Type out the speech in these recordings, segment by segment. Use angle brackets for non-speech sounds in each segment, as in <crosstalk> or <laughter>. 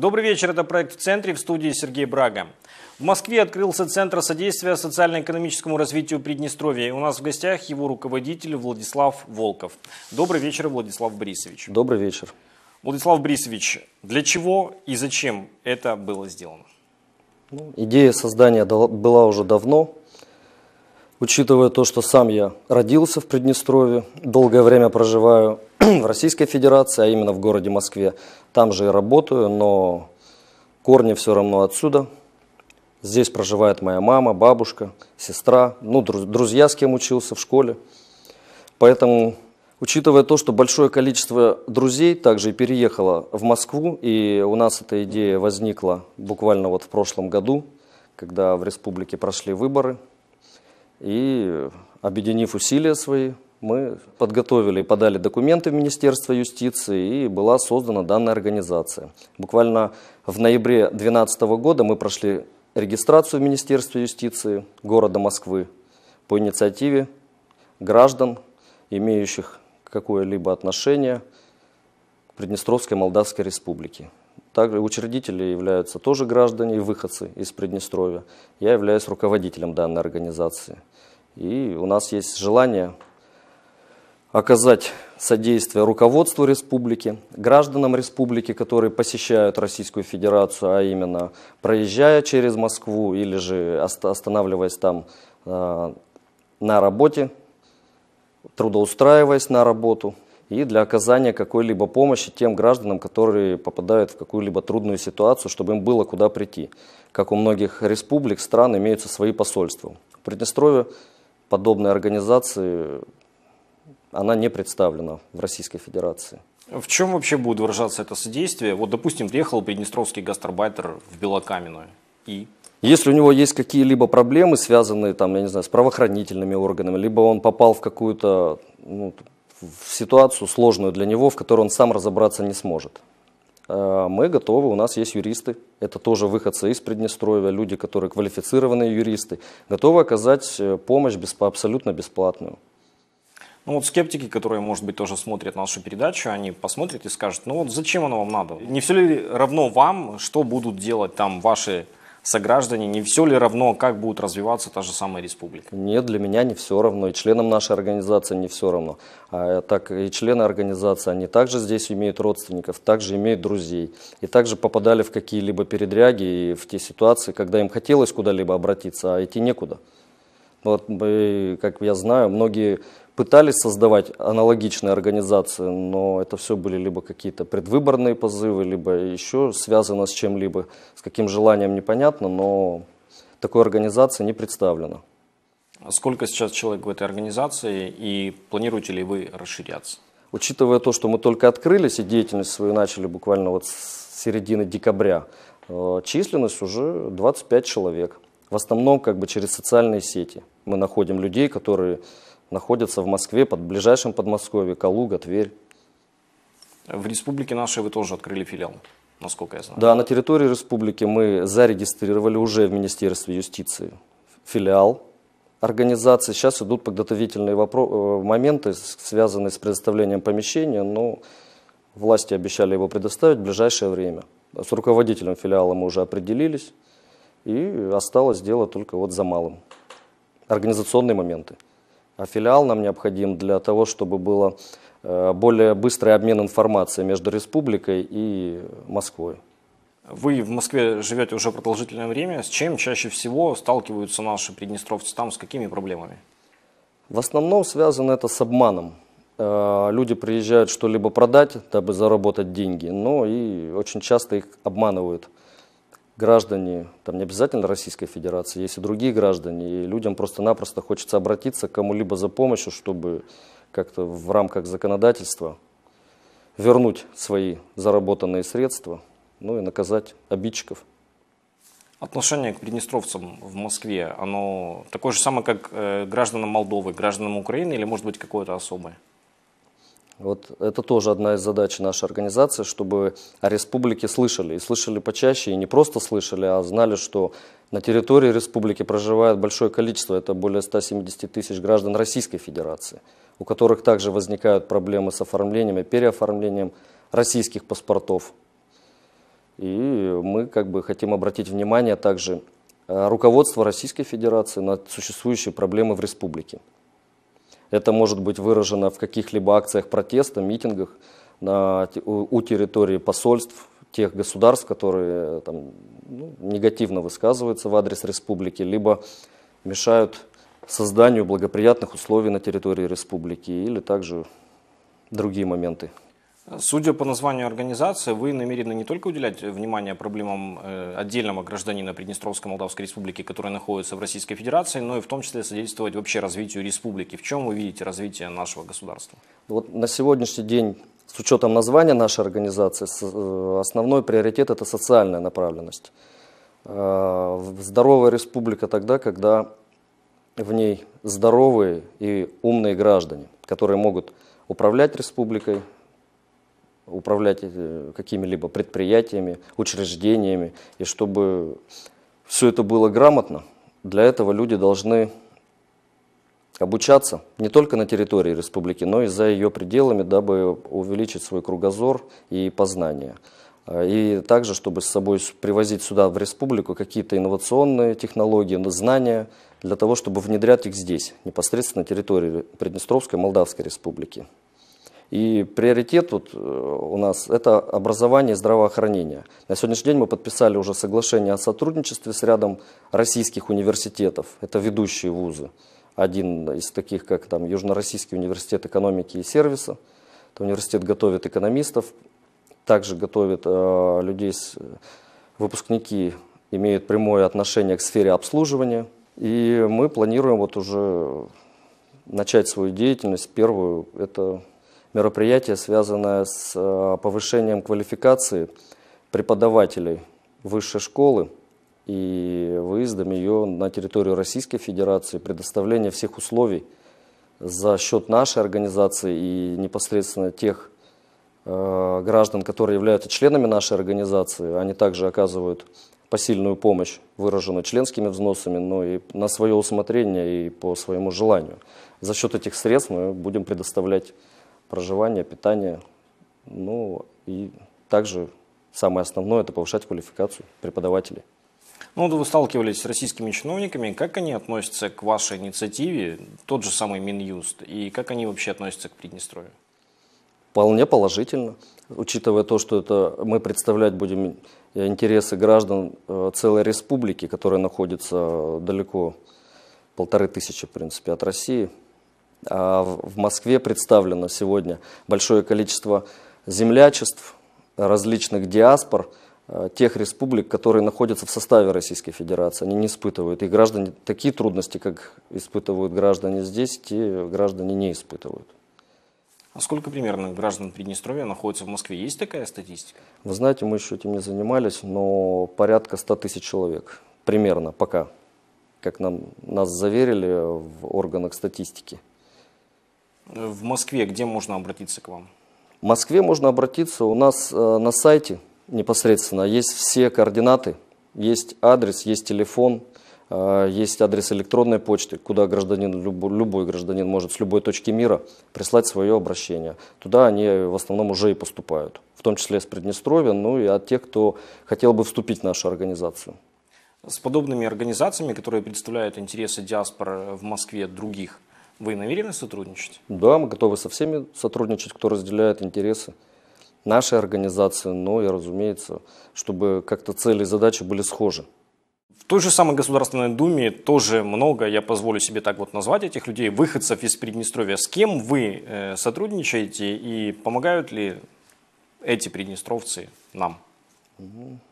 Добрый вечер, это проект «В центре» в студии Сергей Брага. В Москве открылся Центр содействия социально-экономическому развитию Приднестровья. у нас в гостях его руководитель Владислав Волков. Добрый вечер, Владислав Борисович. Добрый вечер. Владислав Борисович, для чего и зачем это было сделано? идея создания была уже давно. Учитывая то, что сам я родился в Приднестровье, долгое время проживаю <clears throat> в Российской Федерации, а именно в городе Москве, там же и работаю, но корни все равно отсюда. Здесь проживает моя мама, бабушка, сестра, ну, друзья, с кем учился в школе. Поэтому, учитывая то, что большое количество друзей также и переехало в Москву, и у нас эта идея возникла буквально вот в прошлом году, когда в республике прошли выборы – и объединив усилия свои, мы подготовили и подали документы в Министерство юстиции, и была создана данная организация. Буквально в ноябре 2012 года мы прошли регистрацию в Министерстве юстиции города Москвы по инициативе граждан, имеющих какое-либо отношение к Приднестровской Молдавской Республике. Также учредители являются тоже граждане и выходцы из Приднестровья. Я являюсь руководителем данной организации – и у нас есть желание оказать содействие руководству республики, гражданам республики, которые посещают Российскую Федерацию, а именно проезжая через Москву или же останавливаясь там э, на работе, трудоустраиваясь на работу и для оказания какой-либо помощи тем гражданам, которые попадают в какую-либо трудную ситуацию, чтобы им было куда прийти. Как у многих республик, стран имеются свои посольства. В Приднестровье подобной организации, она не представлена в Российской Федерации. В чем вообще будет выражаться это содействие? Вот, допустим, приехал приднестровский гастарбайтер в Белокаменную и... Если у него есть какие-либо проблемы, связанные, там, я не знаю, с правоохранительными органами, либо он попал в какую-то ну, ситуацию сложную для него, в которой он сам разобраться не сможет, Э, мы готовы, у нас есть юристы, это тоже выходцы из Приднестровья, люди, которые квалифицированные юристы, готовы оказать э, помощь бесп... абсолютно бесплатную. Ну вот скептики, которые, может быть, тоже смотрят нашу передачу, они посмотрят и скажут, ну вот зачем оно вам надо? Не все ли равно вам, что будут делать там ваши сограждане, не все ли равно, как будет развиваться та же самая республика? Нет, для меня не все равно, и членам нашей организации не все равно. А, так и члены организации, они также здесь имеют родственников, также имеют друзей, и также попадали в какие-либо передряги и в те ситуации, когда им хотелось куда-либо обратиться, а идти некуда. Вот, как я знаю, многие пытались создавать аналогичные организации, но это все были либо какие-то предвыборные позывы, либо еще связано с чем-либо, с каким желанием непонятно, но такой организации не представлено. А сколько сейчас человек в этой организации и планируете ли вы расширяться? Учитывая то, что мы только открылись и деятельность свою начали буквально вот с середины декабря, э, численность уже 25 человек. В основном как бы через социальные сети мы находим людей, которые находятся в Москве, под ближайшем Подмосковье, Калуга, Тверь. В республике нашей вы тоже открыли филиал, насколько я знаю. Да, на территории республики мы зарегистрировали уже в Министерстве юстиции филиал организации. Сейчас идут подготовительные вопро- э, моменты, связанные с предоставлением помещения, но власти обещали его предоставить в ближайшее время. С руководителем филиала мы уже определились. И осталось дело только вот за малым. Организационные моменты. А филиал нам необходим для того, чтобы было э, более быстрый обмен информацией между республикой и Москвой. Вы в Москве живете уже продолжительное время. С чем чаще всего сталкиваются наши приднестровцы там, с какими проблемами? В основном связано это с обманом. Э, люди приезжают что-либо продать, дабы заработать деньги, но и очень часто их обманывают – граждане, там не обязательно Российской Федерации, есть и другие граждане, и людям просто-напросто хочется обратиться к кому-либо за помощью, чтобы как-то в рамках законодательства вернуть свои заработанные средства, ну и наказать обидчиков. Отношение к приднестровцам в Москве, оно такое же самое, как э, гражданам Молдовы, гражданам Украины или может быть какое-то особое? Вот это тоже одна из задач нашей организации, чтобы о республике слышали. И слышали почаще, и не просто слышали, а знали, что на территории республики проживает большое количество, это более 170 тысяч граждан Российской Федерации, у которых также возникают проблемы с оформлением и переоформлением российских паспортов. И мы как бы хотим обратить внимание также э, руководство Российской Федерации на существующие проблемы в республике. Это может быть выражено в каких-либо акциях протеста, митингах на, у территории посольств тех государств, которые э, там, ну, негативно высказываются в адрес республики, либо мешают созданию благоприятных условий на территории республики или также другие моменты. Судя по названию организации, вы намерены не только уделять внимание проблемам э, отдельного гражданина Приднестровской Молдавской Республики, который находится в Российской Федерации, но и в том числе содействовать вообще развитию республики. В чем вы видите развитие нашего государства? Ну вот на сегодняшний день, с учетом названия нашей организации, э, основной приоритет – это социальная направленность. Э, здоровая республика тогда, когда в ней здоровые и умные граждане, которые могут управлять республикой, управлять э, какими-либо предприятиями, учреждениями. И чтобы все это было грамотно, для этого люди должны обучаться не только на территории республики, но и за ее пределами, дабы увеличить свой кругозор и познание. Э, и также, чтобы с собой привозить сюда, в республику, какие-то инновационные технологии, знания, для того, чтобы внедрять их здесь, непосредственно на территории Приднестровской Молдавской республики. И приоритет вот э, у нас – это образование и здравоохранение. На сегодняшний день мы подписали уже соглашение о сотрудничестве с рядом российских университетов. Это ведущие вузы. Один из таких, как там Южно-Российский университет экономики и сервиса. Это университет готовит экономистов, также готовит э, людей, с, выпускники имеют прямое отношение к сфере обслуживания. И мы планируем вот уже начать свою деятельность. Первую – это мероприятие, связанное с э, повышением квалификации преподавателей высшей школы и выездом ее на территорию Российской Федерации, предоставление всех условий за счет нашей организации и непосредственно тех э, граждан, которые являются членами нашей организации, они также оказывают посильную помощь, выраженную членскими взносами, но и на свое усмотрение и по своему желанию. За счет этих средств мы будем предоставлять проживание, питание. Ну и также самое основное – это повышать квалификацию преподавателей. Ну, вот вы сталкивались с российскими чиновниками. Как они относятся к вашей инициативе, тот же самый Минюст, и как они вообще относятся к Приднестровью? Вполне положительно, учитывая то, что это мы представлять будем интересы граждан э, целой республики, которая находится далеко, полторы тысячи, в принципе, от России – а в Москве представлено сегодня большое количество землячеств, различных диаспор, э, тех республик, которые находятся в составе Российской Федерации. Они не испытывают. И граждане такие трудности, как испытывают граждане здесь, те граждане не испытывают. А сколько примерно граждан Приднестровья находится в Москве? Есть такая статистика? Вы знаете, мы еще этим не занимались, но порядка 100 тысяч человек. Примерно, пока. Как нам, нас заверили в органах статистики. В Москве где можно обратиться к вам? В Москве можно обратиться. У нас э, на сайте непосредственно есть все координаты, есть адрес, есть телефон, э, есть адрес электронной почты, куда гражданин, любой гражданин может с любой точки мира прислать свое обращение. Туда они в основном уже и поступают, в том числе из Приднестровья, ну и от тех, кто хотел бы вступить в нашу организацию. С подобными организациями, которые представляют интересы диаспор в Москве других вы намерены сотрудничать? Да, мы готовы со всеми сотрудничать, кто разделяет интересы нашей организации, но и, разумеется, чтобы как-то цели и задачи были схожи. В той же самой Государственной Думе тоже много, я позволю себе так вот назвать этих людей, выходцев из Приднестровья. С кем вы э, сотрудничаете и помогают ли эти приднестровцы нам?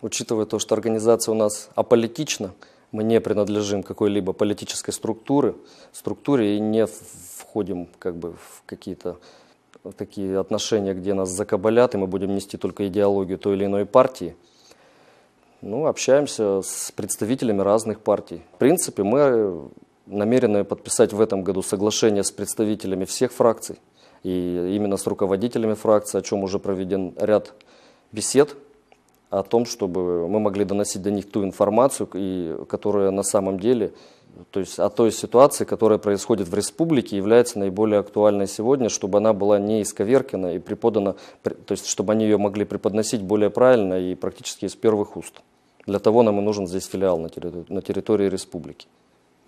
Учитывая то, что организация у нас аполитична, мы не принадлежим какой-либо политической структуре, структуре и не входим как бы, в какие-то такие отношения, где нас закабалят, и мы будем нести только идеологию той или иной партии. Ну, общаемся с представителями разных партий. В принципе, мы намерены подписать в этом году соглашение с представителями всех фракций и именно с руководителями фракции, о чем уже проведен ряд бесед о том, чтобы мы могли доносить до них ту информацию, и, которая на самом деле, то есть о той ситуации, которая происходит в республике, является наиболее актуальной сегодня, чтобы она была не исковеркана и преподана, то есть чтобы они ее могли преподносить более правильно и практически из первых уст. Для того нам и нужен здесь филиал на территории, на территории республики,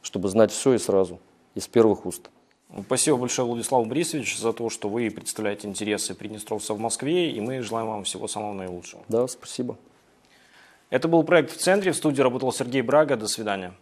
чтобы знать все и сразу, из первых уст. Ну, спасибо большое, Владислав Борисович, за то, что вы представляете интересы приднестровца в Москве, и мы желаем вам всего самого наилучшего. Да, спасибо. Это был проект «В центре». В студии работал Сергей Брага. До свидания.